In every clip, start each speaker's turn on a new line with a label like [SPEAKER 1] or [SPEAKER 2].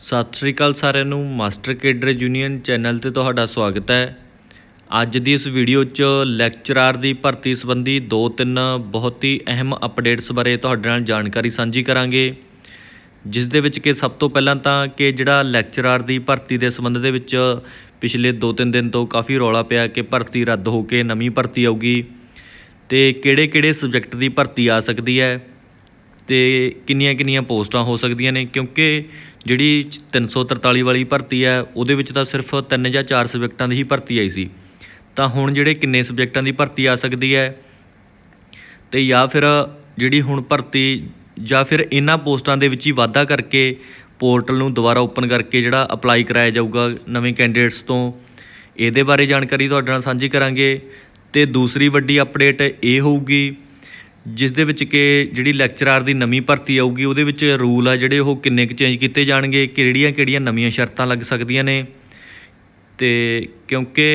[SPEAKER 1] ਸਤਿ ਸ੍ਰੀ ਅਕਾਲ ਸਾਰਿਆਂ ਨੂੰ ਮਾਸਟਰ ਕੇਡਰ ਯੂਨੀਅਨ ਚੈਨਲ ਤੇ ਤੁਹਾਡਾ ਸਵਾਗਤ ਹੈ ਅੱਜ ਦੀ ਇਸ ਵੀਡੀਓ 'ਚ ਲੈਕਚਰਾਰ ਦੀ ਭਰਤੀ ਸੰਬੰਧੀ ਦੋ ਤਿੰਨ ਬਹੁਤ ਹੀ ਅਹਿਮ ਅਪਡੇਟਸ ਬਾਰੇ ਤੁਹਾਡੇ ਨਾਲ ਜਾਣਕਾਰੀ ਸਾਂਝੀ ਕਰਾਂਗੇ ਜਿਸ ਦੇ ਵਿੱਚ ਕਿ ਸਭ ਤੋਂ ਪਹਿਲਾਂ ਤਾਂ ਕਿ ਜਿਹੜਾ ਲੈਕਚਰਾਰ ਦੀ ਭਰਤੀ ਦੇ ਸੰਬੰਧ ਦੇ ਵਿੱਚ ਪਿਛਲੇ 2-3 ਦਿਨ ਤੋਂ ਕਾਫੀ ਰੌਲਾ ਪਿਆ ਕਿ ਭਰਤੀ ਰੱਦ ਹੋ ਕੇ ਨਵੀਂ ਭਰਤੀ ਆਊਗੀ ਤੇ ਕਿਹੜੇ-ਕਿਹੜੇ ਸਬਜੈਕਟ ਦੀ ਭਰਤੀ ਆ ਸਕਦੀ ਹੈ ਤੇ ਕਿੰਨੀਆਂ ਕਿੰਨੀਆਂ ਪੋਸਟਾਂ ਹੋ ਸਕਦੀਆਂ ਨੇ ਕਿਉਂਕਿ ਜਿਹੜੀ 343 ਵਾਲੀ ਭਰਤੀ ਹੈ ਉਹਦੇ ਵਿੱਚ ਤਾਂ ਸਿਰਫ ਤਿੰਨ ਜਾਂ ਚਾਰ ਸਬਜੈਕਟਾਂ ਦੀ ਹੀ ਭਰਤੀ ਆਈ ਸੀ ਤਾਂ ਹੁਣ ਜਿਹੜੇ ਕਿੰਨੇ ਸਬਜੈਕਟਾਂ ਦੀ ਭਰਤੀ ਆ ਸਕਦੀ ਹੈ ਤੇ ਜਾਂ ਫਿਰ ਜਿਹੜੀ ਹੁਣ ਭਰਤੀ ਜਾਂ ਫਿਰ ਇਹਨਾਂ ਪੋਸਟਾਂ ਦੇ ਵਿੱਚ ਹੀ ਵਾਧਾ ਕਰਕੇ ਪੋਰਟਲ ਨੂੰ ਦੁਬਾਰਾ ਓਪਨ ਕਰਕੇ ਜਿਹੜਾ ਅਪਲਾਈ ਕਰਾਇਆ ਜਾਊਗਾ ਨਵੇਂ ਕੈਂਡੀਡੇਟਸ ਤੋਂ ਇਹਦੇ ਬਾਰੇ ਜਾਣਕਾਰੀ ਤੁਹਾਡੇ ਨਾਲ ਸਾਂਝੀ ਕਰਾਂਗੇ ਤੇ ਦੂਸਰੀ ਵੱਡੀ ਅਪਡੇਟ ਇਹ ਹੋਊਗੀ ਜਿਸ ਦੇ ਵਿੱਚ ਕਿ ਜਿਹੜੀ ਲੈਕਚਰਾਰ ਦੀ ਨਵੀਂ ਭਰਤੀ ਆਊਗੀ ਉਹਦੇ ਵਿੱਚ ਰੂਲ ਆ ਜਿਹੜੇ ਉਹ ਕਿੰਨੇ ਕੁ ਚੇਂਜ ਕੀਤੇ ਜਾਣਗੇ ਕਿਹੜੀਆਂ-ਕਿਹੜੀਆਂ ਨਵੀਆਂ ਸ਼ਰਤਾਂ ਲੱਗ ਸਕਦੀਆਂ ਨੇ ਤੇ ਕਿਉਂਕਿ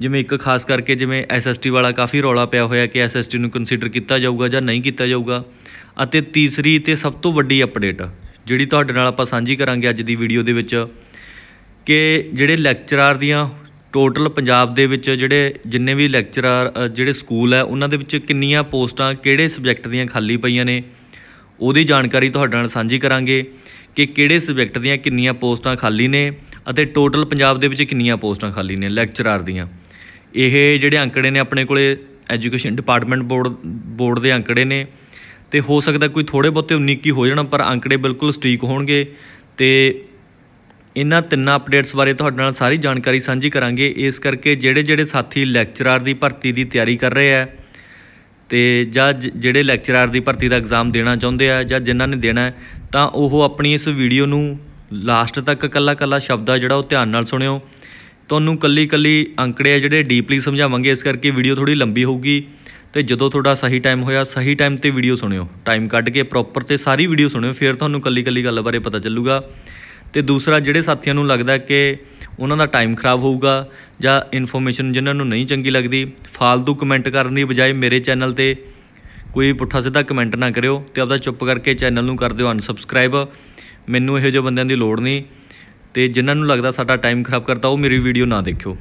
[SPEAKER 1] ਜਿਵੇਂ ਇੱਕ ਖਾਸ ਕਰਕੇ ਜਿਵੇਂ ਐਸਐਸਟੀ ਵਾਲਾ ਕਾਫੀ ਰੌਲਾ ਪਿਆ ਹੋਇਆ ਕਿ ਐਸਐਸਟੀ ਨੂੰ ਕੰਸੀਡਰ ਕੀਤਾ ਜਾਊਗਾ ਜਾਂ ਨਹੀਂ ਕੀਤਾ ਜਾਊਗਾ ਅਤੇ ਤੀਸਰੀ ਤੇ ਸਭ ਤੋਂ ਵੱਡੀ ਅਪਡੇਟ ਜਿਹੜੀ ਤੁਹਾਡੇ ਨਾਲ ਆਪਾਂ ਸਾਂਝੀ ਕਰਾਂਗੇ ਅੱਜ ਦੀ ਵੀਡੀਓ ਦੇ ਵਿੱਚ ਕਿ ਜਿਹੜੇ ਲੈਕਚਰਾਰ ਦੀਆਂ ਟੋਟਲ ਪੰਜਾਬ ਦੇ ਵਿੱਚ ਜਿਹੜੇ ਜਿੰਨੇ ਵੀ ਲੈਕਚਰਰ ਜਿਹੜੇ ਸਕੂਲ ਹੈ ਉਹਨਾਂ ਦੇ ਵਿੱਚ ਕਿੰਨੀਆਂ ਪੋਸਟਾਂ ਕਿਹੜੇ ਸਬਜੈਕਟ ਦੀਆਂ ਖਾਲੀ ਪਈਆਂ ਨੇ ਉਹਦੀ ਜਾਣਕਾਰੀ ਤੁਹਾਡੇ ਨਾਲ ਸਾਂਝੀ ਕਰਾਂਗੇ ਕਿ ਕਿਹੜੇ ਸਬਜੈਕਟ ਦੀਆਂ ਕਿੰਨੀਆਂ ਪੋਸਟਾਂ ਖਾਲੀ ਨੇ ਅਤੇ ਟੋਟਲ ਪੰਜਾਬ ਦੇ ਵਿੱਚ ਕਿੰਨੀਆਂ ਪੋਸਟਾਂ ਖਾਲੀ ਨੇ ਲੈਕਚਰਰ ਦੀਆਂ ਇਹ ਜਿਹੜੇ ਅੰਕੜੇ ਨੇ ਆਪਣੇ ਕੋਲੇ ਐਜੂਕੇਸ਼ਨ ਡਿਪਾਰਟਮੈਂਟ ਬੋਰਡ ਬੋਰਡ ਦੇ ਅੰਕੜੇ ਨੇ ਤੇ ਹੋ ਸਕਦਾ ਕੋਈ ਥੋੜੇ ਬਹੁਤੇ 19 ਕੀ ਹੋ ਜਾਣ ਪਰ ਅੰਕੜੇ ਬਿਲਕੁਲ ਸਟ੍ਰੀਕ ਹੋਣਗੇ ਤੇ ਇਹਨਾਂ ਤਿੰਨਾਂ ਅਪਡੇਟਸ ਬਾਰੇ ਤੁਹਾਡੇ ਨਾਲ ਸਾਰੀ ਜਾਣਕਾਰੀ ਸਾਂਝੀ ਕਰਾਂਗੇ ਇਸ ਕਰਕੇ ਜਿਹੜੇ ਜਿਹੜੇ ਸਾਥੀ ਲੈਕਚਰਰ ਦੀ ਭਰਤੀ ਦੀ ਤਿਆਰੀ ਕਰ ਰਹੇ ਆ ਤੇ ਜਾਂ ਜਿਹੜੇ ਲੈਕਚਰਰ ਦੀ ਭਰਤੀ ਦਾ ਐਗਜ਼ਾਮ ਦੇਣਾ ਚਾਹੁੰਦੇ ਆ ਜਾਂ ਜਿਨ੍ਹਾਂ ਨੇ ਦੇਣਾ ਤਾਂ ਉਹ ਆਪਣੀ ਇਸ ਵੀਡੀਓ ਨੂੰ ਲਾਸਟ ਤੱਕ ਕੱਲਾ-ਕੱਲਾ ਸ਼ਬਦ ਆ ਜਿਹੜਾ ਉਹ ਧਿਆਨ ਨਾਲ ਸੁਣਿਓ ਤੁਹਾਨੂੰ ਕੱਲੀ-ਕੱਲੀ ਅੰਕੜੇ ਆ ਜਿਹੜੇ ਡੀਪਲੀ ਸਮਝਾਵਾਂਗੇ ਇਸ ਕਰਕੇ ਵੀਡੀਓ ਥੋੜੀ ਲੰਬੀ ਹੋਊਗੀ ਤੇ ਜਦੋਂ ਤੁਹਾਡਾ ਸਹੀ ਟਾਈਮ ਹੋਇਆ ਸਹੀ ਟਾਈਮ ਤੇ ਵੀਡੀਓ ਸੁਣਿਓ ਟਾਈਮ ਕੱਢ ਕੇ ਪ੍ਰੋਪਰ ਤੇ ਸਾਰੀ ਵੀਡੀਓ ਸੁਣਿਓ ਫਿਰ ਤੁਹਾਨੂੰ ਕੱਲੀ-ਕੱਲੀ ਗੱਲ ਬਾਰੇ ਪਤਾ ਚੱਲੂਗਾ ਤੇ ਦੂਸਰਾ ਜਿਹੜੇ ਸਾਥੀਆਂ ਨੂੰ ਲੱਗਦਾ ਕਿ ਉਹਨਾਂ ਦਾ ਟਾਈਮ ਖਰਾਬ ਹੋਊਗਾ ਜਾਂ ਇਨਫੋਰਮੇਸ਼ਨ ਜਿਨ੍ਹਾਂ ਨੂੰ ਨਹੀਂ ਚੰਗੀ ਲੱਗਦੀ ਫालतू ਕਮੈਂਟ ਕਰਨ ਦੀ ਬਜਾਏ ਮੇਰੇ ਚੈਨਲ ਤੇ ਕੋਈ ਪੁੱਠਾ ਸਿੱਧਾ ਕਮੈਂਟ ਨਾ ਕਰਿਓ ਤੇ ਆਪਦਾ ਚੁੱਪ ਕਰਕੇ ਚੈਨਲ ਨੂੰ ਕਰ ਦਿਓ ਅਨਸਬਸਕ੍ਰਾਈਬ ਮੈਨੂੰ ਇਹੋ ਜਿਹੇ ਬੰਦਿਆਂ ਦੀ ਲੋੜ ਨਹੀਂ ਤੇ ਜਿਨ੍ਹਾਂ ਨੂੰ ਲੱਗਦਾ ਸਾਡਾ ਟਾਈਮ ਖਰਾਬ ਕਰਤਾ ਉਹ ਮੇਰੀ ਵੀਡੀਓ ਨਾ ਦੇਖਿਓ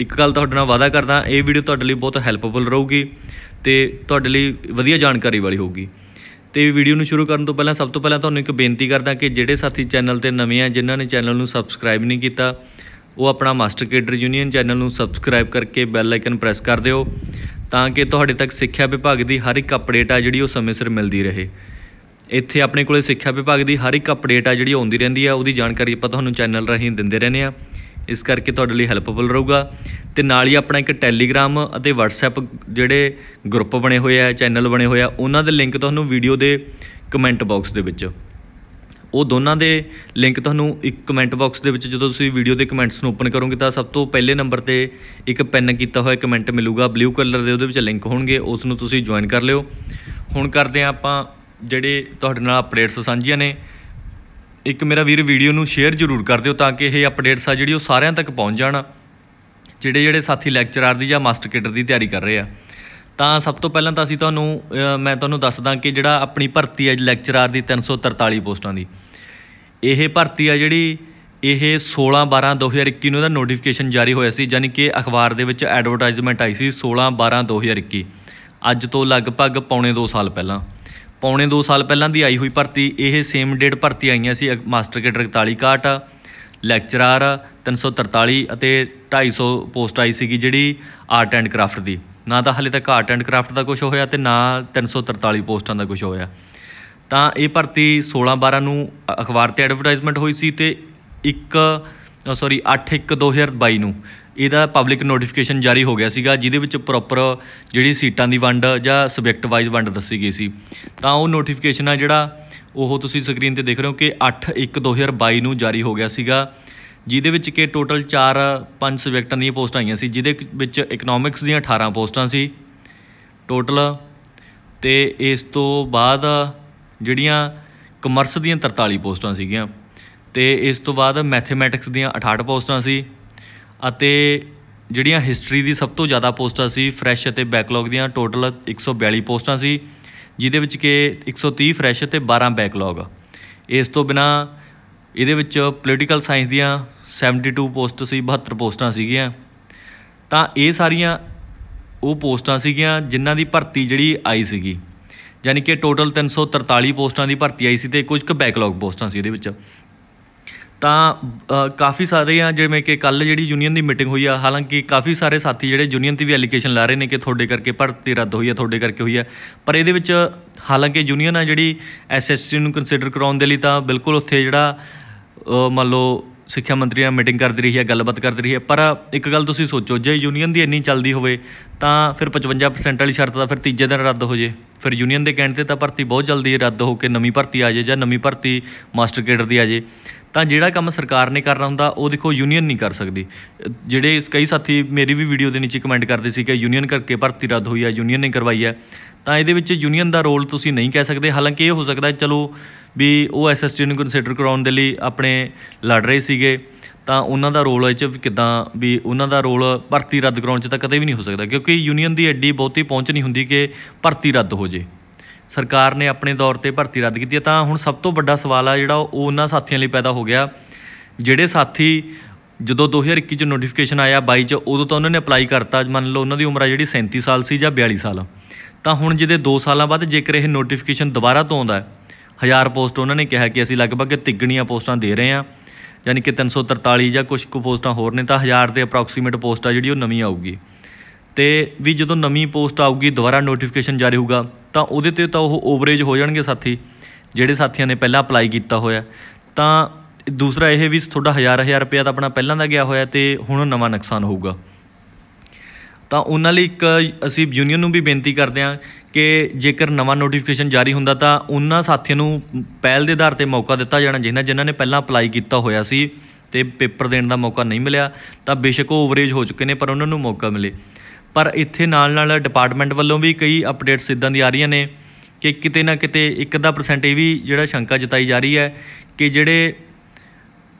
[SPEAKER 1] ਇੱਕ ਗੱਲ ਤੁਹਾਡੇ ਨਾਲ ਵਾਅਦਾ ਕਰਦਾ ਇਹ ਵੀਡੀਓ ਤੁਹਾਡੇ ਲਈ ਬਹੁਤ ਹੈਲਪਫੁਲ ਰਹੂਗੀ ਤੇ ਤੁਹਾਡੇ ਲਈ ਵਧੀਆ ਜਾਣਕਾਰੀ ਵਾਲੀ ਹੋਊਗੀ ਤੇ ਵੀਡੀਓ ਨੂੰ ਸ਼ੁਰੂ ਕਰਨ ਤੋਂ ਪਹਿਲਾਂ ਸਭ ਤੋਂ ਪਹਿਲਾਂ ਤੁਹਾਨੂੰ ਇੱਕ ਬੇਨਤੀ ਕਰਦਾ ਕਿ ਜਿਹੜੇ ਸਾਥੀ ਚੈਨਲ ਤੇ ਨਵੇਂ ਆ ਜਿਨ੍ਹਾਂ ਨੇ ਚੈਨਲ ਨੂੰ ਸਬਸਕ੍ਰਾਈਬ ਨਹੀਂ ਕੀਤਾ ਉਹ ਆਪਣਾ ਮਾਸਟਰ ਕੇਡਰ ਯੂਨੀਅਨ ਚੈਨਲ ਨੂੰ ਸਬਸਕ੍ਰਾਈਬ ਕਰਕੇ ਬੈਲ ਆਈਕਨ ਪ੍ਰੈਸ ਕਰ ਦਿਓ ਤਾਂ ਕਿ ਤੁਹਾਡੇ ਤੱਕ ਸਿੱਖਿਆ ਵਿਭਾਗ ਦੀ ਹਰ ਇੱਕ ਅਪਡੇਟ ਆ ਜਿਹੜੀ ਉਹ ਸਮੇਂ ਸਿਰ ਮਿਲਦੀ ਰਹੇ ਇੱਥੇ ਆਪਣੇ ਕੋਲੇ ਸਿੱਖਿਆ ਵਿਭਾਗ ਦੀ ਹਰ ਇੱਕ ਅਪਡੇਟ ਆ ਜਿਹੜੀ ਆਉਂਦੀ ਰਹਿੰਦੀ ਆ ਉਹਦੀ ਜਾਣਕਾਰੀ ਆਪਾਂ ਤੁਹਾਨੂੰ ਚੈਨਲ ਰਾਹੀਂ ਦਿੰਦੇ ਰਹਿੰਦੇ ਆ ਇਸ ਕਰਕੇ ਤੁਹਾਡੇ ਲਈ ਹੈਲਪਫੁਲ ਰਹੂਗਾ ਤੇ ਨਾਲ ਹੀ ਆਪਣਾ ਇੱਕ ਟੈਲੀਗ੍ਰਾਮ ਅਤੇ WhatsApp ਜਿਹੜੇ ਗਰੁੱਪ ਬਣੇ ਹੋਏ ਆ ਚੈਨਲ ਬਣੇ ਹੋਏ ਆ ਉਹਨਾਂ ਦੇ ਲਿੰਕ ਤੁਹਾਨੂੰ ਵੀਡੀਓ ਦੇ ਕਮੈਂਟ ਬਾਕਸ ਦੇ ਵਿੱਚ ਉਹ ਦੋਨਾਂ ਦੇ ਲਿੰਕ ਤੁਹਾਨੂੰ ਇੱਕ ਕਮੈਂਟ ਬਾਕਸ ਦੇ ਵਿੱਚ ਜਦੋਂ ਤੁਸੀਂ ਵੀਡੀਓ ਦੇ ਕਮੈਂਟਸ ਨੂੰ ਓਪਨ ਕਰੋਗੇ ਤਾਂ ਸਭ ਤੋਂ ਪਹਿਲੇ ਨੰਬਰ ਤੇ ਇੱਕ ਪੈਨ ਕੀਤਾ ਹੋਇਆ ਕਮੈਂਟ ਮਿਲੂਗਾ ਬਲੂ ਕਲਰ ਦੇ ਉਹਦੇ ਵਿੱਚ ਲਿੰਕ ਹੋਣਗੇ ਉਸ ਨੂੰ ਤੁਸੀਂ ਜੁਆਇਨ ਕਰ ਲਿਓ ਹੁਣ ਕਰਦੇ ਆਪਾਂ ਜਿਹੜੇ ਤੁਹਾਡੇ ਨਾਲ ਅਪਡੇਟਸ ਸਾਂਝੀਆਂ ਨੇ ਇੱਕ ਮੇਰਾ ਵੀਰ ਵੀਡੀਓ ਨੂੰ ਸ਼ੇਅਰ ਜ਼ਰੂਰ ਕਰ ਦਿਓ ਤਾਂ ਕਿ ਇਹ ਅਪਡੇਟਸ ਆ ਜਿਹੜੀ ਉਹ ਸਾਰਿਆਂ ਤੱਕ ਪਹੁੰਚ ਜਾਣ ਜਿਹੜੇ ਜਿਹੜੇ ਸਾਥੀ ਲੈਕਚਰਰ ਦੀ ਜਾਂ ਮਾਸਟਰ ਕੇਡਰ ਦੀ ਤਿਆਰੀ ਕਰ ਰਹੇ ਆ ਤਾਂ ਸਭ ਤੋਂ ਪਹਿਲਾਂ ਤਾਂ ਅਸੀਂ ਤੁਹਾਨੂੰ ਮੈਂ ਤੁਹਾਨੂੰ ਦੱਸਦਾ ਕਿ ਜਿਹੜਾ ਆਪਣੀ ਭਰਤੀ ਹੈ ਲੈਕਚਰਰ ਦੀ 343 ਪੋਸਟਾਂ ਦੀ ਇਹ ਭਰਤੀ ਆ ਜਿਹੜੀ ਇਹ 16 12 2021 ਨੂੰ ਇਹਦਾ ਨੋਟੀਫਿਕੇਸ਼ਨ ਜਾਰੀ ਹੋਇਆ ਸੀ ਯਾਨੀ ਕਿ ਅਖਬਾਰ ਦੇ ਵਿੱਚ ਐਡਵਰਟਾਈਜ਼ਮੈਂਟ ਆਈ ਸੀ 16 12 2021 ਅੱਜ ਤੋਂ ਲਗਭਗ ਪੌਣੇ 2 ਸਾਲ ਪਹਿਲਾਂ ਪੌਣੇ 2 ਸਾਲ ਪਹਿਲਾਂ ਦੀ ਆਈ ਹੋਈ ਭਰਤੀ ਇਹ ਸੇਮ ਡੇਟ ਭਰਤੀ ਆਈਆਂ ਸੀ ਮਾਸਟਰ ਕੇਡਰ ਕਾਟ ਲੈਕਚਰਰ 343 ਅਤੇ 250 ਪੋਸਟ ਆਈ ਸੀਗੀ ਜਿਹੜੀ ਆਰਟ ਐਂਡ ਕਰਾਫਟ ਦੀ ਨਾ ਤਾਂ ਹਲੇ ਤੱਕ ਆਰਟ ਐਂਡ ਕਰਾਫਟ ਦਾ ਕੁਝ ਹੋਇਆ ਤੇ ਨਾ 343 ਪੋਸਟਾਂ ਦਾ ਕੁਝ ਹੋਇਆ ਤਾਂ ਇਹ ਭਰਤੀ 16 12 ਨੂੰ ਅਖਬਾਰ ਤੇ ਐਡਵਰਟਾਈਜ਼ਮੈਂਟ ਹੋਈ ਸੀ ਤੇ 1 ਸੌਰੀ 8 1 2022 ਨੂੰ ਇਹਦਾ ਪਬਲਿਕ ਨੋਟੀਫਿਕੇਸ਼ਨ ਜਾਰੀ ਹੋ ਗਿਆ ਸੀਗਾ ਜਿਹਦੇ ਵਿੱਚ ਪ੍ਰੋਪਰ ਜਿਹੜੀ ਸੀਟਾਂ ਦੀ ਵੰਡ ਜਾਂ ਸਬਜੈਕਟ ਵਾਈਜ਼ ਵੰਡ ਦੱਸੀ ਗਈ ਸੀ ਤਾਂ ਉਹ ਨੋਟੀਫਿਕੇਸ਼ਨ ਆ ਜਿਹੜਾ ਉਹ ਤੁਸੀਂ ਸਕਰੀਨ ਤੇ ਦੇਖ ਰਹੇ ਹੋ ਕਿ 8/1/2022 ਨੂੰ ਜਾਰੀ ਹੋ ਗਿਆ ਸੀਗਾ ਜਿਹਦੇ ਵਿੱਚ ਕਿ ਟੋਟਲ 4 5 ਸਬਜੈਕਟਾਂ ਦੀਆਂ ਪੋਸਟਾਂ ਆਈਆਂ ਸੀ ਜਿਹਦੇ ਵਿੱਚ ਇਕਨੋਮਿਕਸ ਦੀਆਂ 18 ਪੋਸਟਾਂ ਸੀ ਟੋਟਲ ਤੇ ਇਸ ਤੋਂ ਬਾਅਦ ਜਿਹੜੀਆਂ ਕਮਰਸ ਦੀਆਂ 43 ਪੋਸਟਾਂ ਸੀਗੀਆਂ ਤੇ ਇਸ ਤੋਂ ਬਾਅਦ ਮੈਥਮੈਟਿਕਸ ਦੀਆਂ 68 ਪੋਸਟਾਂ ਸੀ ਅਤੇ ਜਿਹੜੀਆਂ ਹਿਸਟਰੀ ਦੀ ਸਭ ਤੋਂ ਜ਼ਿਆਦਾ ਪੋਸਟਾਂ ਸੀ ਫਰੈਸ਼ ਅਤੇ ਬੈਕਲੌਗ ਦੀਆਂ ਟੋਟਲ 142 ਪੋਸਟਾਂ ਸੀ ਜਿਹਦੇ ਵਿੱਚ ਕਿ 130 ਫਰੈਸ਼ ਅਤੇ 12 ਬੈਕਲੌਗ ਇਸ ਤੋਂ ਬਿਨਾ ਇਹਦੇ ਵਿੱਚ ਪੋਲੀਟੀਕਲ ਸਾਇੰਸ ਦੀਆਂ 72 ਪੋਸਟ ਸੀ 72 ਪੋਸਟਾਂ ਸੀਗੀਆਂ ਤਾਂ ਇਹ ਸਾਰੀਆਂ ਉਹ ਪੋਸਟਾਂ ਸੀਗੀਆਂ ਜਿਨ੍ਹਾਂ ਦੀ ਭਰਤੀ ਜਿਹੜੀ ਆਈ ਸੀਗੀ ਯਾਨੀ ਕਿ ਟੋਟਲ 343 ਪੋਸਟਾਂ ਦੀ ਭਰਤੀ ਆਈ ਸੀ ਤੇ ਕੁਝ ਕੁ ਬੈਕਲੌਗ ਪੋਸਟਾਂ ਸੀ ਇਹਦੇ ਵਿੱਚ ਤਾਂ ਕਾਫੀ ਸਾਰੇ ਆ ਜਿਵੇਂ ਕਿ ਕੱਲ ਜਿਹੜੀ ਯੂਨੀਅਨ ਦੀ ਮੀਟਿੰਗ ਹੋਈ ਆ ਹਾਲਾਂਕਿ ਕਾਫੀ ਸਾਰੇ ਸਾਥੀ ਜਿਹੜੇ ਯੂਨੀਅਨ ਤੇ ਵੀ ਐਲੀਗੇਸ਼ਨ ਲਾ ਰਹੇ ਨੇ ਕਿ ਤੁਹਾਡੇ ਕਰਕੇ ਭਰਤੀ ਰੱਦ ਹੋਈ ਆ ਤੁਹਾਡੇ ਕਰਕੇ ਹੋਈ ਆ ਪਰ ਇਹਦੇ ਵਿੱਚ ਹਾਲਾਂਕਿ ਯੂਨੀਅਨ ਆ ਜਿਹੜੀ ਐਸਐਸਸੀ ਨੂੰ ਕੰਸੀਡਰ ਕਰਾਉਣ ਦੇ ਲਈ ਤਾਂ ਬਿਲਕੁਲ ਉੱਥੇ ਜਿਹੜਾ ਮੰਨ ਲਓ ਸਿੱਖਿਆ ਮੰਤਰੀ ਨਾਲ ਮੀਟਿੰਗ ਕਰਦੀ ਰਹੀ ਹੈ ਗੱਲਬਾਤ ਕਰਦੀ ਰਹੀ ਹੈ ਪਰ ਇੱਕ ਗੱਲ ਤੁਸੀਂ ਸੋਚੋ ਜੇ ਯੂਨੀਅਨ ਦੀ ਇੰਨੀ ਚੱਲਦੀ ਹੋਵੇ ਤਾਂ ਫਿਰ 55% ਵਾਲੀ ਸ਼ਰਤ ਤਾਂ ਫਿਰ ਤੀਜੇ ਦਿਨ ਰੱਦ ਹੋ ਜੇ ਫਿਰ ਯੂਨੀਅਨ ਦੇ ਕਹਿਣ ਤੇ ਤਾਂ ਭਰਤੀ ਬਹੁਤ ਜਲਦੀ ਰੱਦ ਹੋ ਕੇ ਨਵੀਂ ਭਰਤੀ ਆ ਜੇ ਜਾਂ ਨਵੀਂ ਭਰਤੀ ਮਾਸਟਰ ਕੇਡਰ ਦੀ ਆ ਜੇ ਤਾਂ ਜਿਹੜਾ ਕੰਮ ਸਰਕਾਰ ਨੇ ਕਰਨਾ ਹੁੰਦਾ ਉਹ ਦੇਖੋ ਯੂਨੀਅਨ ਨਹੀਂ ਕਰ ਸਕਦੀ ਜਿਹੜੇ ਕਈ ਸਾਥੀ ਮੇਰੀ ਵੀ ਵੀਡੀਓ ਦੇ ਨੀਚੇ ਕਮੈਂਟ ਕਰਦੇ ਸੀ ਕਿ ਯੂਨੀਅਨ ਕਰਕੇ ਭਰਤੀ ਰੱਦ ਹੋਈ ਹੈ ਯੂਨੀਅਨ ਨੇ ਕਰਵਾਈ ਹੈ ਤਾਂ ਇਹਦੇ ਵਿੱਚ ਯੂਨੀਅਨ ਦਾ ਰੋਲ ਤੁਸੀਂ ਨਹੀਂ ਕਹਿ ਸਕਦੇ ਹਾਲਾਂਕਿ ਇਹ ਹੋ ਸਕਦਾ ਚਲੋ ਵੀ ਉਹ ਐਸਐਸਟੀ ਨੂੰ ਕਨਸੀਡਰ ਕਰਾਉਣ ਦੇ ਲਈ ਆਪਣੇ ਲੜ ਰਹੇ ਸੀਗੇ ਤਾਂ ਉਹਨਾਂ ਦਾ ਰੋਲ ਇਹ ਚ ਕਿਦਾਂ ਵੀ ਉਹਨਾਂ ਦਾ ਰੋਲ ਭਰਤੀ ਰੱਦ ਕਰਾਉਣ ਚ ਤਾਂ ਕਦੇ ਵੀ ਨਹੀਂ ਹੋ ਸਕਦਾ ਕਿਉਂਕਿ ਯੂਨੀਅਨ ਦੀ ਐਡੀ ਬਹੁਤੀ ਪਹੁੰਚ ਨਹੀਂ ਹੁੰਦੀ ਕਿ ਭਰਤੀ ਰੱਦ ਹੋ ਜੇ ਸਰਕਾਰ ਨੇ ਆਪਣੇ ਦੌਰ ਤੇ ਭਰਤੀ ਰੱਦ ਕੀਤੀ ਤਾਂ ਹੁਣ ਸਭ ਤੋਂ ਵੱਡਾ ਸਵਾਲ ਆ ਜਿਹੜਾ ਉਹ ਉਹਨਾਂ ਸਾਥੀਆਂ ਲਈ ਪੈਦਾ ਹੋ ਗਿਆ ਜਿਹੜੇ ਸਾਥੀ ਜਦੋਂ 2021 ਚ ਨੋਟੀਫਿਕੇਸ਼ਨ ਆਇਆ 22 ਚ ਉਦੋਂ ਤਾਂ ਉਹਨਾਂ ਨੇ ਅਪਲਾਈ ਕਰਤਾ ਮੰਨ ਲਓ ਉਹਨਾਂ ਦੀ ਉਮਰ ਆ ਜਿਹੜੀ 37 ਸਾਲ ਸੀ ਜਾਂ 42 ਸਾਲ ਤਾਂ ਹੁਣ ਜਿਹਦੇ 2 ਸਾਲਾਂ ਬਾਅਦ ਜੇਕਰ ਇਹ ਨੋਟੀਫਿਕੇਸ਼ਨ ਦੁਬਾਰਾ ਤੋਂ ਆਉਂਦਾ 1000 ਪੋਸਟ ਉਹਨਾਂ ਨੇ ਕਿਹਾ ਕਿ ਅਸੀਂ ਲਗਭਗ ਤਿੱਗਣੀਆਂ ਪੋਸਟਾਂ ਦੇ ਰਹੇ ਹਾਂ ਯਾਨੀ ਕਿ 343 ਜਾਂ ਕੁਝ ਕੁ ਪੋਸਟਾਂ ਹੋਰ ਨੇ ਤਾਂ 1000 ਦੇ ਅਪਰੋਕਸੀਮੇਟ ਪੋਸਟ ਆ ਜਿਹੜੀ ਉਹ ਨਵੀਂ ਆਊਗੀ ਤੇ ਵੀ ਜਦੋਂ ਨਵੀਂ ਪੋਸਟ ਆਊਗੀ ਦੁਬਾਰਾ ਨੋਟੀਫਿਕੇਸ਼ਨ ਜਾਰੀ ਹੋਊਗਾ ਤਾਂ ਉਹਦੇ ਤੇ ਤਾਂ ਉਹ ਓਵਰੇਜ ਹੋ ਜਾਣਗੇ ਸਾਥੀ ਜਿਹੜੇ ਸਾਥੀਆਂ ਨੇ ਪਹਿਲਾਂ ਅਪਲਾਈ ਕੀਤਾ ਹੋਇਆ ਤਾਂ ਦੂਸਰਾ ਇਹ ਵੀ ਤੁਹਾਡਾ 1000 1000 ਰੁਪਏ ਤਾਂ ਆਪਣਾ ਪਹਿਲਾਂ ਦਾ ਗਿਆ ਹੋਇਆ ਤੇ ਹੁਣ ਨਵਾਂ ਨੁਕਸਾਨ ਹੋਊਗਾ ਤਾਂ ਉਹਨਾਂ ਲਈ ਇੱਕ ਅਸੀਂ ਯੂਨੀਅਨ ਨੂੰ ਵੀ ਬੇਨਤੀ ਕਰਦੇ ਹਾਂ ਕਿ ਜੇਕਰ ਨਵਾਂ ਨੋਟੀਫਿਕੇਸ਼ਨ ਜਾਰੀ ਹੁੰਦਾ ਤਾਂ ਉਹਨਾਂ ਸਾਥੀਆਂ ਨੂੰ ਪਹਿਲ ਦੇ ਆਧਾਰ ਤੇ ਮੌਕਾ ਦਿੱਤਾ ਜਾਣਾ ਜਿਨ੍ਹਾਂ ਜਿਨ੍ਹਾਂ ਨੇ ਪਹਿਲਾਂ ਅਪਲਾਈ ਕੀਤਾ ਹੋਇਆ ਸੀ ਤੇ ਪੇਪਰ ਦੇਣ ਦਾ ਮੌਕਾ ਨਹੀਂ ਮਿਲਿਆ ਤਾਂ ਬੇਸ਼ੱਕ ਉਹ ਓਵਰੇਜ ਹੋ ਚੁੱਕੇ ਨੇ ਪਰ ਉਹਨਾਂ ਨੂੰ ਮੌਕਾ ਮਿਲੇ ਪਰ ਇੱਥੇ ਨਾਲ ਨਾਲ ਡਿਪਾਰਟਮੈਂਟ ਵੱਲੋਂ ਵੀ ਕਈ ਅਪਡੇਟਸ ਇਦਾਂ ਦੀ ਆ ਰਹੀਆਂ ਨੇ ਕਿ ਕਿਤੇ ਨਾ ਕਿਤੇ ਇੱਕ ਪਰਸੈਂਟ ਇਹ ਵੀ ਜਿਹੜਾ ਸ਼ੰਕਾ ਜਤਾਈ ਜਾ ਰਹੀ ਹੈ ਕਿ ਜਿਹੜੇ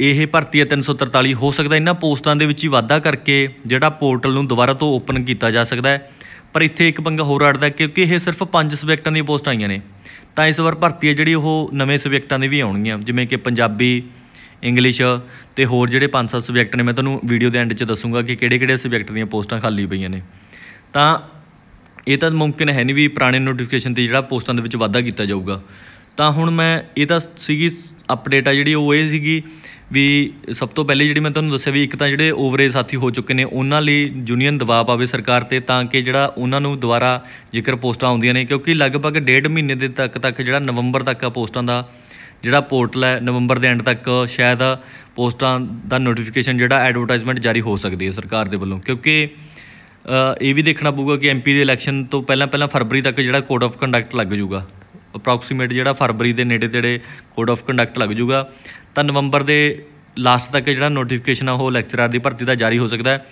[SPEAKER 1] ਇਹ ਭਰਤੀ ਹੈ 343 ਹੋ ਸਕਦਾ ਇਹਨਾਂ ਪੋਸਟਾਂ ਦੇ ਵਿੱਚ ਹੀ ਵਾਧਾ ਕਰਕੇ ਜਿਹੜਾ ਪੋਰਟਲ ਨੂੰ ਦੁਬਾਰਾ ਤੋਂ ਓਪਨ ਕੀਤਾ ਜਾ ਸਕਦਾ ਹੈ ਪਰ ਇੱਥੇ ਇੱਕ ਪੰਗਾ ਹੋਰ ਅੜਦਾ ਕਿਉਂਕਿ ਇਹ ਸਿਰਫ 5 ਸਬਜੈਕਟਾਂ ਦੀਆਂ ਪੋਸਟਾਂ ਆਈਆਂ ਨੇ ਤਾਂ ਇਸ ਵਾਰ ਭਰਤੀ ਹੈ ਜਿਹੜੀ ਉਹ ਨਵੇਂ ਸਬਜੈਕਟਾਂ ਦੇ ਵੀ ਆਉਣਗੀਆਂ ਜਿਵੇਂ ਕਿ ਪੰਜਾਬੀ ਇੰਗਲਿਸ਼ ਤੇ ਹੋਰ ਜਿਹੜੇ 5-7 ਸਬਜੈਕਟ ਨੇ ਮੈਂ ਤੁਹਾਨੂੰ ਵੀਡੀਓ ਦੇ ਐਂਡ 'ਚ ਦੱਸੂਗਾ ਕਿ ਕਿਹੜੇ-ਕਿਹੜੇ ਸਬਜੈਕਟ ਦੀਆਂ ਪੋਸਟਾਂ ਖਾਲੀ ਪਈਆਂ ਨੇ ਤਾਂ ਇਹ ਤਾਂ ਮੁਮਕਿਨ ਹੈ ਨਹੀਂ ਵੀ ਪੁਰਾਣੇ ਨੋਟੀਫਿਕੇਸ਼ਨ ਤੇ ਜਿਹੜਾ ਪੋਸਟਾਂ ਦੇ ਵਿੱਚ ਵਾਧਾ ਕੀਤਾ ਜਾਊਗਾ ਤਾਂ ਹੁਣ ਮੈਂ ਇਹ ਤਾਂ ਸੀਗੀ ਅਪਡੇਟ ਆ ਜਿਹੜੀ ਉਹ ਇਹ ਸੀਗੀ ਵੀ ਸਭ ਤੋਂ ਪਹਿਲੇ ਜਿਹੜੀ ਮੈਂ ਤੁਹਾਨੂੰ ਦੱਸਿਆ ਵੀ ਇੱਕ ਤਾਂ ਜਿਹੜੇ ਓਵਰੇਜ ਸਾਥੀ ਹੋ ਚੁੱਕੇ ਨੇ ਉਹਨਾਂ ਲਈ ਯੂਨੀਅਨ ਦਬਾਅ ਪਾਵੇ ਸਰਕਾਰ ਤੇ ਤਾਂ ਕਿ ਜਿਹੜਾ ਉਹਨਾਂ ਨੂੰ ਦੁਬਾਰਾ ਜੇਕਰ ਪੋਸਟਾਂ ਆਉਂਦੀਆਂ ਨੇ ਕਿਉਂਕਿ ਲਗਭਗ ਡੇਢ ਮਹੀਨੇ ਦੇ ਤੱਕ ਤੱਕ ਜਿਹੜਾ ਨਵੰਬਰ ਤੱਕ ਆ ਪੋਸਟਾਂ ਦਾ ਜਿਹੜਾ ਪੋਰਟਲ ਹੈ ਨਵੰਬਰ ਦੇ ਐਂਡ ਤੱਕ ਸ਼ਾਇਦ ਪੋਸਟਾਂ ਦਾ ਨੋਟੀਫਿਕੇਸ਼ਨ ਜਿਹੜਾ ਐਡਵਰਟਾਈਜ਼ਮੈਂਟ ਜਾਰੀ ਹੋ ਸਕਦੀ ਹੈ ਸਰਕਾਰ ਦੇ ਵੱਲੋਂ ਕਿਉਂਕਿ ਇਹ ਵੀ ਦੇਖਣਾ ਪਊਗਾ ਕਿ ਐਮਪੀ ਦੇ ਇਲੈਕਸ਼ਨ ਤੋਂ ਪਹਿਲਾਂ ਪਹਿਲਾਂ ਫਰਵਰੀ ਤੱਕ ਜਿਹੜਾ ਕੋਡ ਆਫ ਕੰਡਕਟ ਲੱਗ ਜਾਊਗਾ ਅਪਰੋਕਸੀਮੇਟ ਜਿਹੜਾ ਫਰਵਰੀ ਦੇ ਨੇੜੇ ਤੇੜੇ ਕੋਡ ਆਫ ਕੰਡਕਟ ਲੱਗ ਜਾਊਗਾ ਤਾਂ ਨਵੰਬਰ ਦੇ ਲਾਸਟ ਤੱਕ ਜਿਹੜਾ ਨੋਟੀਫਿਕੇਸ਼ਨ ਆ ਉਹ ਲੈਕਚਰਰ ਦੀ ਭਰਤੀ ਦਾ ਜਾਰੀ ਹੋ ਸਕਦਾ ਹੈ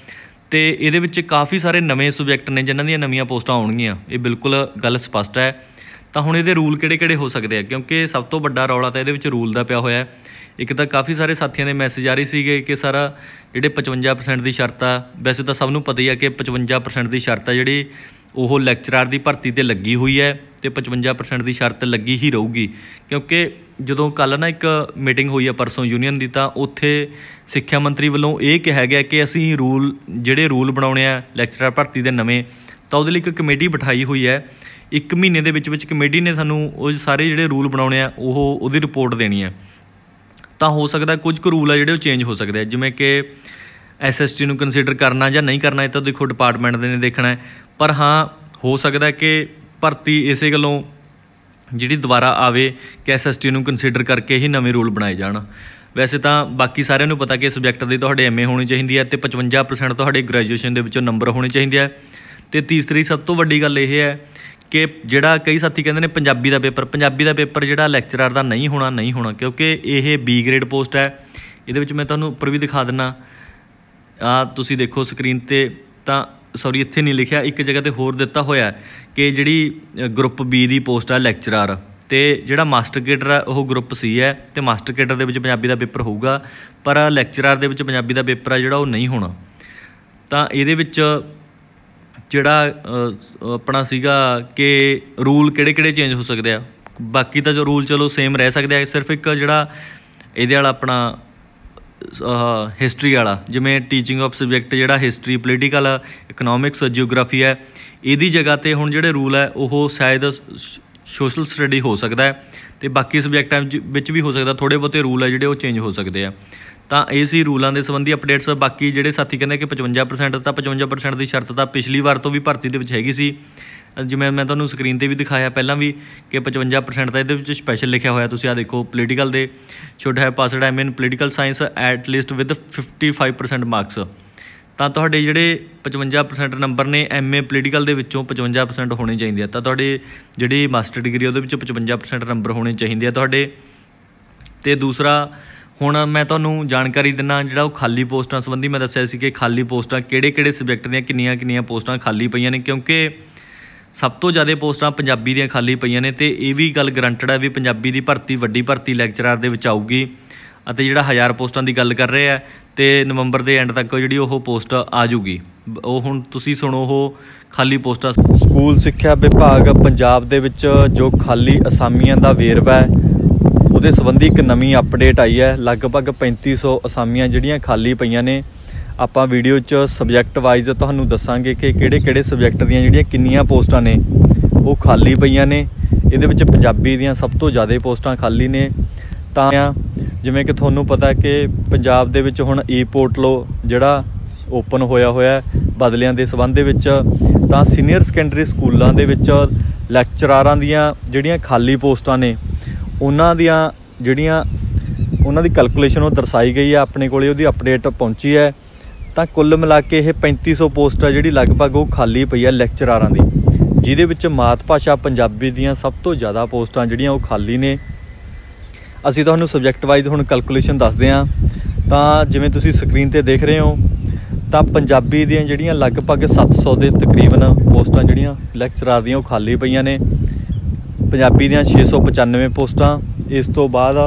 [SPEAKER 1] ਤੇ ਇਹਦੇ ਵਿੱਚ ਕਾਫੀ ਸਾਰੇ ਨਵੇਂ ਸਬਜੈਕਟ ਨੇ ਜਿਨ੍ਹਾਂ ਦੀਆਂ ਨਵੀਆਂ ਪੋਸਟਾਂ ਆਉਣਗੀਆਂ ਇਹ ਬਿਲਕੁਲ ਗੱਲ ਸਪਸ਼ਟ ਹੈ ਤਾਂ ਹੁਣ ਇਹਦੇ ਰੂਲ ਕਿਹੜੇ-ਕਿਹੜੇ ਹੋ ਸਕਦੇ ਆ ਕਿਉਂਕਿ ਸਭ ਤੋਂ ਵੱਡਾ ਰੌਲਾ ਤਾਂ ਇਹਦੇ ਵਿੱਚ ਰੂਲ ਦਾ ਪਿਆ ਹੋਇਆ ਹੈ ਇੱਕ ਤਾਂ ਕਾਫੀ ਸਾਰੇ ਸਾਥੀਆਂ ਦੇ ਮੈਸੇਜ ਆ ਰਹੇ ਸੀਗੇ ਕਿ ਸਾਰਾ ਜਿਹੜੇ 55% ਦੀ ਸ਼ਰਤ ਆ ਵੈਸੇ ਤਾਂ ਸਭ ਨੂੰ ਪਤਾ ਹੀ ਆ ਕਿ 55% ਦੀ ਸ਼ਰਤ ਆ ਜਿਹੜੀ ਉਹ ਲੈਕਚਰਰ ਦੀ ਭਰਤੀ ਤੇ ਲੱਗੀ ਹੋਈ ਹੈ ਤੇ 55% ਦੀ ਸ਼ਰਤ ਲੱਗੀ ਹੀ ਰਹੂਗੀ ਕਿਉਂਕਿ ਜਦੋਂ ਕੱਲ ਨਾ ਇੱਕ ਮੀਟਿੰਗ ਹੋਈ ਆ ਪਰਸੋਂ ਯੂਨੀਅਨ ਦੀ ਤਾਂ ਉੱਥੇ ਸਿੱਖਿਆ ਮੰਤਰੀ ਵੱਲੋਂ ਇਹ ਕਿਹਾ ਗਿਆ ਕਿ ਅਸੀਂ ਰੂਲ ਜਿਹੜੇ ਰੂਲ ਬਣਾਉਣੇ ਆ ਲੈਕਚਰਰ ਭਰਤੀ ਦੇ ਨਵੇਂ ਤਾਂ ਉਹਦੇ ਲਈ ਇੱਕ ਕਮੇਟੀ ਬਿਠਾਈ ਹੋਈ ਹੈ ਇੱਕ ਮਹੀਨੇ ਦੇ ਵਿੱਚ ਵਿੱਚ ਕਮੇਟੀ ਨੇ ਸਾਨੂੰ ਉਹ ਸਾਰੇ ਜਿਹੜੇ ਰੂਲ ਬਣਾਉਣੇ ਆ ਉਹ ਉਹਦੀ ਰਿਪੋਰਟ ਦੇਣੀ ਆ ਤਾਂ ਹੋ ਸਕਦਾ ਕੁਝ ਕੁ ਰੂਲ ਆ ਜਿਹੜੇ ਉਹ ਚੇਂਜ ਹੋ ਸਕਦੇ ਆ ਜਿਵੇਂ ਕਿ ਐਸਐਸਟੀ ਨੂੰ ਕੰਸੀਡਰ ਕਰਨਾ ਜਾਂ ਨਹੀਂ ਕਰਨਾ ਇਹ ਤਾਂ ਦੇਖੋ ਡਿਪਾਰਟਮੈਂਟ ਦੇ ਨੇ ਦੇਖਣਾ ਹੈ ਪਰ ਹਾਂ ਹੋ ਸਕਦਾ ਕਿ ਭਰਤੀ ਇਸੇ ਗੱਲੋਂ ਜਿਹੜੀ ਦੁਬਾਰਾ ਆਵੇ ਕਿ ਐਸਐਸਟੀ ਨੂੰ ਕੰਸੀਡਰ ਕਰਕੇ ਹੀ ਨਵੇਂ ਰੂਲ ਬਣਾਏ ਜਾਣ ਵੈਸੇ ਤਾਂ ਬਾਕੀ ਸਾਰਿਆਂ ਨੂੰ ਪਤਾ ਕਿ ਸਬਜੈਕਟ ਦੇ ਤੁਹਾਡੇ ਐਮਏ ਹੋਣੀ ਚਾਹੀਦੀ ਹੈ ਤੇ 55% ਤੁਹਾਡੇ ਗ੍ਰੈਜੂਏਸ਼ਨ ਦੇ ਵਿੱਚੋਂ ਨੰਬਰ ਹੋਣੇ ਚਾਹੀਦੇ ਆ ਤੇ ਤੀਸਰੀ ਸਭ ਤੋਂ ਵੱਡੀ ਗੱਲ ਇਹ ਹੈ ਕਿ ਜਿਹੜਾ ਕਈ ਸਾਥੀ ਕਹਿੰਦੇ ਨੇ ਪੰਜਾਬੀ ਦਾ ਪੇਪਰ ਪੰਜਾਬੀ ਦਾ ਪੇਪਰ ਜਿਹੜਾ ਲੈਕਚਰਰ ਦਾ ਨਹੀਂ ਹੋਣਾ ਨਹੀਂ ਹੋਣਾ ਕਿਉਂਕਿ ਇਹ ਬੀ ਗ੍ਰੇਡ ਪੋਸਟ ਹੈ ਇਹਦੇ ਵਿੱਚ ਮੈਂ ਤੁਹਾਨੂੰ ਉੱਪਰ ਵੀ ਦਿਖਾ ਦਿੰਨਾ ਆ ਤੁਸੀਂ ਦੇਖੋ ਸਕਰੀਨ ਤੇ ਤਾਂ ਸੌਰੀ ਇੱਥੇ ਨਹੀਂ ਲਿਖਿਆ ਇੱਕ ਜਗ੍ਹਾ ਤੇ ਹੋਰ ਦਿੱਤਾ ਹੋਇਆ ਕਿ ਜਿਹੜੀ ਗਰੁੱਪ ਬੀ ਦੀ ਪੋਸਟ ਆ ਲੈਕਚਰਰ ਤੇ ਜਿਹੜਾ ਮਾਸਟਰ ਕੇਡਰ ਆ ਉਹ ਗਰੁੱਪ ਸੀ ਹੈ ਤੇ ਮਾਸਟਰ ਕੇਡਰ ਦੇ ਵਿੱਚ ਪੰਜਾਬੀ ਦਾ ਪੇਪਰ ਹੋਊਗਾ ਪਰ ਲੈਕਚਰਰ ਦੇ ਵਿੱਚ ਪੰਜਾਬੀ ਦਾ ਪੇਪਰ ਆ ਜਿਹੜਾ ਉਹ ਨਹੀਂ ਹੋਣਾ ਤਾਂ ਇਹਦੇ ਵਿੱਚ ਜਿਹੜਾ ਆਪਣਾ ਸੀਗਾ ਕਿ ਰੂਲ ਕਿਹੜੇ ਕਿਹੜੇ ਚੇਂਜ ਹੋ ਸਕਦੇ ਆ ਬਾਕੀ ਤਾਂ ਜੋ ਰੂਲ ਚਲੋ ਸੇਮ ਰਹਿ ਸਕਦੇ ਆ ਸਿਰਫ ਇੱਕ ਜਿਹੜਾ ਇਹਦੇ ਵਾਲਾ ਆਪਣਾ ਹਿਸਟਰੀ ਵਾਲਾ ਜਿਵੇਂ ਟੀਚਿੰਗ ਆਫ ਸਬਜੈਕਟ ਜਿਹੜਾ ਹਿਸਟਰੀ ਪੋਲੀਟੀਕਲ ਇਕਨੋਮਿਕਸ ਜੀਓਗ੍ਰਾਫੀ ਹੈ ਇਹਦੀ ਜਗ੍ਹਾ ਤੇ ਹੁਣ ਜਿਹੜੇ ਰੂਲ ਹੈ ਉਹ ਸ਼ਾਇਦ ਸੋਸ਼ਲ ਸਟੱਡੀ ਹੋ ਸਕਦਾ ਹੈ ਤੇ ਬਾਕੀ ਸਬਜੈਕਟਾਂ ਵਿੱਚ ਵੀ ਹੋ ਸਕਦਾ ਥੋੜੇ ਬਹੁਤੇ ਰੂਲ ਹੈ ਜਿਹੜੇ ਉਹ ਚੇਂਜ ਹੋ ਸਕਦੇ ਆ ਤਾਂ ਇਹ ਸੀ ਰੂਲਾਂ ਦੇ ਸੰਬੰਧੀ ਅਪਡੇਟਸ ਬਾਕੀ ਜਿਹੜੇ ਸਾਥੀ ਕਹਿੰਦੇ ਕਿ 55% ਤਾਂ 55% ਦੀ ਸ਼ਰਤ ਤਾਂ ਪਿਛਲੀ ਵਾਰ ਤੋਂ ਵੀ ਭਰਤੀ ਦੇ ਵਿੱਚ ਹੈਗੀ ਸੀ ਜਿਵੇਂ ਮੈਂ ਤੁਹਾਨੂੰ ਸਕਰੀਨ ਤੇ ਵੀ ਦਿਖਾਇਆ ਪਹਿਲਾਂ ਵੀ ਕਿ 55% ਤਾਂ ਇਹਦੇ ਵਿੱਚ ਸਪੈਸ਼ਲ ਲਿਖਿਆ ਹੋਇਆ ਤੁਸੀਂ ਆ ਦੇਖੋ ਪੋਲੀਟੀਕਲ ਦੇ should have passed I mean political science at least with 55% marks ਤਾਂ ਤੁਹਾਡੇ ਜਿਹੜੇ 55% ਨੰਬਰ ਨੇ ਐਮਏ ਪੋਲੀਟੀਕਲ ਦੇ ਵਿੱਚੋਂ 55% ਹੋਣੇ ਚਾਹੀਦੇ ਆ ਤਾਂ ਤੁਹਾਡੇ ਜਿਹੜੀ ਮਾਸਟਰ ਡਿਗਰੀ ਉਹਦੇ ਵਿੱਚੋਂ 55% ਨੰਬਰ ਹੋਣੇ ਚਾਹੀਦੇ ਆ ਤੁਹਾਡੇ ਤੇ ਦੂਸਰਾ ਹੁਣ ਮੈਂ ਤੁਹਾਨੂੰ ਜਾਣਕਾਰੀ ਦਿੰਨਾ ਜਿਹੜਾ ਉਹ ਖਾਲੀ ਪੋਸਟਾਂ ਸੰਬੰਧੀ ਮੈਂ ਦੱਸਿਆ ਸੀ ਕਿ ਖਾਲੀ ਪੋਸਟਾਂ ਕਿਹੜੇ-ਕਿਹੜੇ ਸਬਜੈਕਟ ਦੀਆਂ ਕਿੰਨੀਆਂ-ਕਿੰਨੀਆਂ ਪੋਸਟਾਂ ਖਾਲੀ ਪਈਆਂ ਨੇ ਕਿਉਂਕਿ ਸਭ ਤੋਂ ਜ਼ਿਆਦਾ ਪੋਸਟਾਂ ਪੰਜਾਬੀ ਦੀਆਂ ਖਾਲੀ ਪਈਆਂ ਨੇ ਤੇ ਇਹ ਵੀ ਗੱਲ ਗਰੰਟਡ ਹੈ ਵੀ ਪੰਜਾਬੀ ਦੀ ਭਰਤੀ ਵੱਡੀ ਭਰਤੀ ਲੈਕਚਰਰ ਦੇ ਵਿੱਚ ਆਊਗੀ ਅਤੇ ਜਿਹੜਾ 1000 ਪੋਸਟਾਂ ਦੀ ਗੱਲ ਕਰ ਰਹੇ ਆ ਤੇ ਨਵੰਬਰ ਦੇ ਐਂਡ ਤੱਕ ਜਿਹੜੀ ਉਹ ਪੋਸਟ ਆ ਜੂਗੀ ਉਹ ਹੁਣ ਤੁਸੀਂ ਸੁਣੋ ਉਹ ਖਾਲੀ ਪੋਸਟਾਂ ਸਕੂਲ ਸਿੱਖਿਆ ਵਿਭਾਗ ਪੰਜਾਬ ਦੇ ਵਿੱਚ ਜੋ ਖਾਲੀ ਅਸਾਮੀਆਂ ਦਾ ਵੇਰਵਾ ਹੈ ਉਹਦੇ ਸੰਬੰਧੀ ਇੱਕ ਨਵੀਂ ਅਪਡੇਟ ਆਈ ਹੈ ਲਗਭਗ 3500 ਅਸਾਮੀਆਂ ਜਿਹੜੀਆਂ ਖਾਲੀ ਪਈਆਂ ਨੇ ਆਪਾਂ ਵੀਡੀਓ 'ਚ ਸਬਜੈਕਟ ਵਾਈਜ਼ ਤੁਹਾਨੂੰ ਦੱਸਾਂਗੇ ਕਿ ਕਿਹੜੇ-ਕਿਹੜੇ ਸਬਜੈਕਟ ਦੀਆਂ ਜਿਹੜੀਆਂ ਕਿੰਨੀਆਂ ਪੋਸਟਾਂ ਨੇ ਉਹ ਖਾਲੀ ਪਈਆਂ ਨੇ ਇਹਦੇ ਵਿੱਚ ਪੰਜਾਬੀ ਦੀਆਂ ਸਭ ਤੋਂ ਜ਼ਿਆਦਾ ਪੋਸਟਾਂ ਖਾਲੀ ਨੇ ਤਾਂ ਜਿਵੇਂ ਕਿ ਤੁਹਾਨੂੰ ਪਤਾ ਕਿ ਪੰਜਾਬ ਦੇ ਵਿੱਚ ਹੁਣ ਈ ਪੋਰਟਲੋ ਜਿਹੜਾ ਓਪਨ ਹੋਇਆ ਹੋਇਆ ਬਦਲਿਆਂ ਦੇ ਸਬੰਧ ਦੇ ਵਿੱਚ ਤਾਂ ਸੀਨੀਅਰ ਸੈਕੰਡਰੀ ਸਕੂਲਾਂ ਦੇ ਵਿੱਚ ਲੈਕਚਰਾਰਾਂ ਦੀਆਂ ਜਿਹੜੀਆਂ ਖਾਲੀ ਪੋਸਟਾਂ ਨੇ ਉਹਨਾਂ ਦੀਆਂ ਜਿਹੜੀਆਂ ਉਹਨਾਂ ਦੀ ਕੈਲਕੂਲੇਸ਼ਨ ਉਹ ਦਰਸਾਈ ਗਈ ਹੈ ਆਪਣੇ ਕੋਲੇ ਉਹਦੀ ਅਪਡੇਟ ਪਹੁੰਚੀ ਹੈ ਤਾਂ ਕੁੱਲ ਮਿਲਾ ਕੇ ਇਹ 3500 ਪੋਸਟ ਆ ਜਿਹੜੀ ਲਗਭਗ ਉਹ ਖਾਲੀ ਪਈ ਆ ਲੈਕਚਰਾਰਾਂ ਦੀ ਜਿਹਦੇ ਵਿੱਚ ਮਾਤ ਭਾਸ਼ਾ ਪੰਜਾਬੀ ਦੀਆਂ ਸਭ ਤੋਂ ਜ਼ਿਆਦਾ ਪੋਸਟਾਂ ਜਿਹੜੀਆਂ ਉਹ ਖਾਲੀ ਨੇ ਅਸੀਂ ਤੁਹਾਨੂੰ ਸਬਜੈਕਟ ਵਾਈਜ਼ ਹੁਣ ਕੈਲਕੂਲੇਸ਼ਨ ਦੱਸਦੇ ਆ ਤਾਂ ਜਿਵੇਂ ਤੁਸੀਂ ਸਕਰੀਨ ਤੇ ਦੇਖ ਰਹੇ ਹੋ ਤਾਂ ਪੰਜਾਬੀ ਦੀਆਂ ਜਿਹੜੀਆਂ ਲਗਭਗ 700 ਦੇ ਤਕਰੀਬਨ ਪੋਸਟਾਂ ਜਿਹੜੀਆਂ ਲੈਕਚਰਾਰ ਦੀਆਂ ਉਹ ਖਾਲੀ ਪਈਆਂ ਨੇ ਪੰਜਾਬੀ ਦੀਆਂ 695 ਪੋਸਟਾਂ ਇਸ ਤੋਂ ਬਾਅਦ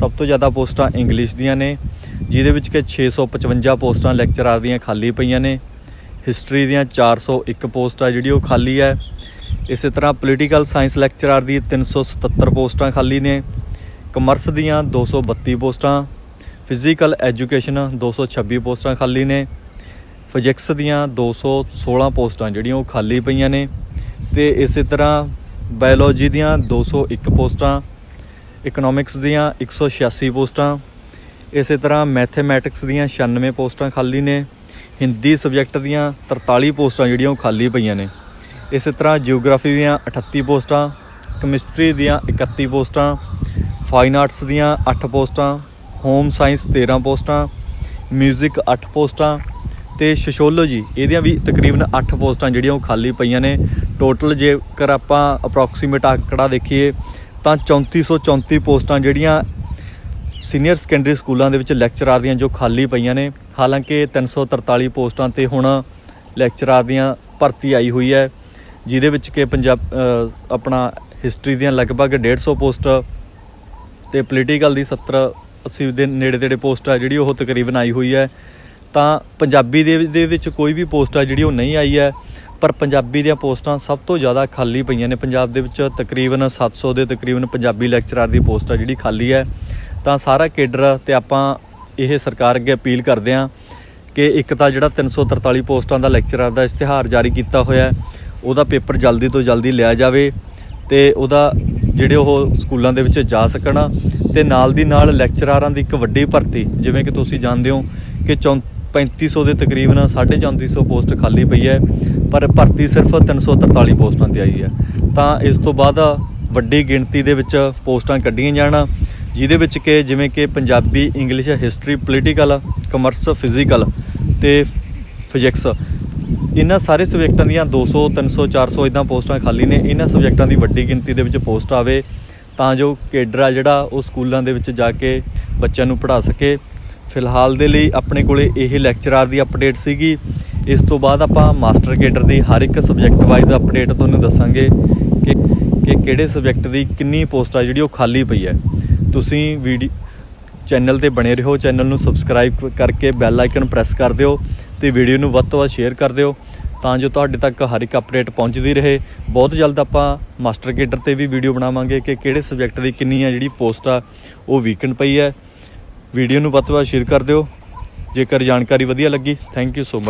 [SPEAKER 1] ਸਭ ਤੋਂ ਜ਼ਿਆਦਾ ਪੋਸਟਾਂ ਇੰਗਲਿਸ਼ ਦੀਆਂ ਨੇ ਜਿਹਦੇ ਵਿੱਚ ਕਿ 655 ਪੋਸਟਾਂ ਲੈਕਚਰਾਰ ਦੀਆਂ ਖਾਲੀ ਪਈਆਂ ਨੇ ਹਿਸਟਰੀ ਦੀਆਂ 401 ਪੋਸਟਾਂ ਜਿਹੜੀ ਉਹ ਖਾਲੀ ਹੈ ਇਸੇ ਤਰ੍ਹਾਂ ਪੋਲੀਟੀਕਲ ਸਾਇੰਸ ਲੈਕਚਰਾਰ ਦੀ 377 ਪੋਸਟਾਂ ਖਾਲੀ ਨੇ ਕਮਰਸ ਦੀਆਂ 232 ਪੋਸਟਾਂ ਫਿਜ਼ੀਕਲ ਐਜੂਕੇਸ਼ਨ 226 ਪੋਸਟਾਂ ਖਾਲੀ ਨੇ ਫਿਜ਼ਿਕਸ ਦੀਆਂ 216 ਪੋਸਟਾਂ ਜਿਹੜੀਆਂ ਉਹ ਖਾਲੀ ਪਈਆਂ ਨੇ ਤੇ ਇਸੇ ਤਰ੍ਹਾਂ ਬਾਇਓਲੋਜੀ ਦੀਆਂ 201 ਪੋਸਟਾਂ ਇਕਨੋਮਿਕਸ ਦੀਆਂ 186 ਪੋਸਟਾਂ ਇਸੇ ਤਰ੍ਹਾਂ ਮੈਥਮੈਟਿਕਸ ਦੀਆਂ 96 ਪੋਸਟਾਂ ਖਾਲੀ ਨੇ ਹਿੰਦੀ ਸਬਜੈਕਟ ਦੀਆਂ 43 ਪੋਸਟਾਂ ਜਿਹੜੀਆਂ ਉਹ ਖਾਲੀ ਪਈਆਂ ਨੇ ਇਸੇ ਤਰ੍ਹਾਂ ਜੀਓਗ੍ਰਾਫੀ ਦੀਆਂ 38 ਪੋਸਟਾਂ ਕੈਮਿਸਟਰੀ ਦੀਆਂ 31 ਪੋਸਟਾਂ ਫਾਈਨ ਆਰਟਸ ਦੀਆਂ 8 ਪੋਸਟਾਂ ਹੋਮ ਸਾਇੰਸ 13 ਪੋਸਟਾਂ 뮤직 8 ਪੋਸਟਾਂ ਤੇ ਸੋਸ਼ੀਓਲੋਜੀ ਇਹਦੀਆਂ ਵੀ ਤਕਰੀਬਨ 8 ਪੋਸਟਾਂ ਜਿਹੜੀਆਂ ਉਹ ਖਾਲੀ ਪਈਆਂ ਨੇ ਟੋਟਲ ਜੇਕਰ ਆਪਾਂ ਅਪਰੋਕਸੀਮੇਟ ਆਕੜਾ ਦੇਖੀਏ ਤਾਂ 3434 ਪੋਸਟਾਂ ਜਿਹੜੀਆਂ ਸੀਨੀਅਰ ਸੈਕੰਡਰੀ ਸਕੂਲਾਂ ਦੇ ਵਿੱਚ ਲੈਕਚਰਾਰ ਦੀਆਂ ਜੋ ਖਾਲੀ ਪਈਆਂ ਨੇ ਹਾਲਾਂਕਿ 343 ਪੋਸਟਾਂ ਤੇ ਹੁਣ ਲੈਕਚਰਾਰ ਦੀਆਂ ਭਰਤੀ ਆਈ ਹੋਈ ਹੈ ਜਿਹਦੇ ਵਿੱਚ ਕਿ ਪੰਜਾਬ ਆਪਣਾ ਹਿਸਟਰੀ ਦੀਆਂ ਲਗਭਗ 150 ਪੋਸਟ ਤੇ ਪੋਲੀਟੀਕਲ ਦੀ 70 80 ਦੇ ਨੇੜੇ ਤੇੜੇ ਪੋਸਟ ਆ ਜਿਹੜੀ ਉਹ ਤਕਰੀਬਨ ਆਈ ਹੋਈ ਹੈ ਤਾਂ ਪੰਜਾਬੀ ਦੇ ਵਿੱਚ ਕੋਈ ਵੀ ਪੋਸਟ ਆ ਜਿਹੜੀ ਉਹ ਨਹੀਂ ਆਈ ਹੈ ਪਰ ਪੰਜਾਬੀ ਦੀਆਂ ਪੋਸਟਾਂ ਸਭ ਤੋਂ ਜ਼ਿਆਦਾ ਖਾਲੀ ਪਈਆਂ ਨੇ ਪੰਜਾਬ ਦੇ ਵਿੱਚ ਤਕਰੀਬਨ 700 ਦੇ ਤਕਰੀਬਨ ਪੰਜਾਬੀ ਲੈਕਚਰਰ ਦੀ ਪੋਸਟ ਆ ਜਿਹੜੀ ਖਾਲੀ ਹੈ ਤਾਂ ਸਾਰਾ ਕੇਡਰ ਤੇ ਆਪਾਂ ਇਹ ਸਰਕਾਰ ਅੱਗੇ ਅਪੀਲ ਕਰਦੇ ਆਂ ਕਿ ਇੱਕ ਤਾਂ ਜਿਹੜਾ 343 ਪੋਸਟਾਂ ਦਾ ਲੈਕਚਰਰ ਦਾ ਇਸ਼ਤਿਹਾਰ ਜਾਰੀ ਕੀਤਾ ਹੋਇਆ ਉਹਦਾ ਪੇਪਰ ਜਲਦੀ ਤੋਂ ਜਲਦੀ ਲਿਆ ਜਾਵੇ ਤੇ ਉਹਦਾ ਜਿਹੜੇ ਉਹ ਸਕੂਲਾਂ ਦੇ ਵਿੱਚ ਜਾ ਸਕਣ ਤੇ ਨਾਲ ਦੀ ਨਾਲ ਲੈਕਚਰਾਰਾਂ ਦੀ ਇੱਕ ਵੱਡੀ ਭਰਤੀ ਜਿਵੇਂ ਕਿ ਤੁਸੀਂ ਜਾਣਦੇ ਹੋ ਕਿ 3500 ਦੇ ਤਕਰੀਬਨ 3450 ਪੋਸਟ ਖਾਲੀ ਪਈ ਹੈ ਪਰ ਭਰਤੀ ਸਿਰਫ 343 ਪੋਸਟਾਂ ਤੇ ਆਈ ਹੈ ਤਾਂ ਇਸ ਤੋਂ ਬਾਅਦ ਵੱਡੀ ਗਿਣਤੀ ਦੇ ਵਿੱਚ ਪੋਸਟਾਂ ਕੱਢੀਆਂ ਜਾਣਾ ਜਿਹਦੇ ਵਿੱਚ ਕਿ ਜਿਵੇਂ ਕਿ Punjabi English history political commerce physical ਤੇ ਫਿਜ਼ਿਕਸ ਇਹਨਾਂ ਸਾਰੇ ਸਬਜੈਕਟਾਂ ਦੀਆਂ 200 300 400 ਇਦਾਂ ਪੋਸਟਾਂ ਖਾਲੀ ਨੇ ਇਹਨਾਂ ਸਬਜੈਕਟਾਂ ਦੀ ਵੱਡੀ ਗਿਣਤੀ ਦੇ ਵਿੱਚ ਪੋਸਟ ਆਵੇ ਤਾਂ ਜੋ ਕੇਡਰ ਆ ਜਿਹੜਾ ਉਹ ਸਕੂਲਾਂ ਦੇ ਵਿੱਚ ਜਾ ਕੇ ਬੱਚਿਆਂ ਨੂੰ ਪੜ੍ਹਾ ਸਕੇ ਫਿਲਹਾਲ ਦੇ ਲਈ ਆਪਣੇ ਕੋਲੇ ਇਹ ਲੈਕਚਰਰ ਦੀ ਅਪਡੇਟ ਸੀਗੀ ਇਸ ਤੋਂ ਬਾਅਦ ਆਪਾਂ ਮਾਸਟਰ ਕੇਡਰ ਦੀ ਹਰ ਇੱਕ ਸਬਜੈਕਟ ਵਾਈਜ਼ ਅਪਡੇਟ ਤੁਹਾਨੂੰ ਦੱਸਾਂਗੇ ਕਿ ਕਿ ਕਿਹੜੇ ਸਬਜੈਕਟ ਦੀ ਕਿੰਨੀ ਪੋਸਟ ਆ ਜਿਹੜੀ ਉਹ ਖਾਲੀ ਪਈ ਹੈ ਤੁਸੀਂ ਵੀਡੀਓ ਚੈਨਲ ਤੇ ਬਣੇ ਰਹੋ ਚੈਨਲ ਨੂੰ ਸਬਸਕ੍ਰਾਈਬ ਕਰਕੇ ਬੈਲ ਆਈਕਨ ਪ੍ਰੈਸ ਕਰ ਦਿਓ ਤੇ ਵੀਡੀਓ ਨੂੰ ਵੱਧ ਤੋਂ ਵੱਧ ਸ਼ੇਅਰ ਕਰ ਦਿਓ ਤਾਂ ਜੋ ਤੁਹਾਡੇ ਤੱਕ ਹਰ ਇੱਕ ਅਪਡੇਟ ਪਹੁੰਚਦੀ ਰਹੇ ਬਹੁਤ ਜਲਦ ਆਪਾਂ ਮਾਸਟਰ ਕੇਡਰ ਤੇ ਵੀ ਵੀਡੀਓ ਬਣਾਵਾਂਗੇ ਕਿ ਕਿਹੜੇ ਸਬਜੈਕਟ ਦੀ ਕਿੰਨੀ ਆ ਜਿਹੜੀ ਪੋਸਟ ਆ ਉਹ ਵੀਕਐਂਡ ਪਈ ਹੈ ਵੀਡੀਓ ਨੂੰ ਵੱਧ ਤੋਂ ਵੱਧ ਸ਼ੇਅਰ ਕਰ ਦਿਓ ਜੇਕਰ ਜਾਣਕਾਰੀ ਵਧੀਆ ਲੱਗੀ ਥੈਂਕ ਯੂ ਸੋ ਮਚ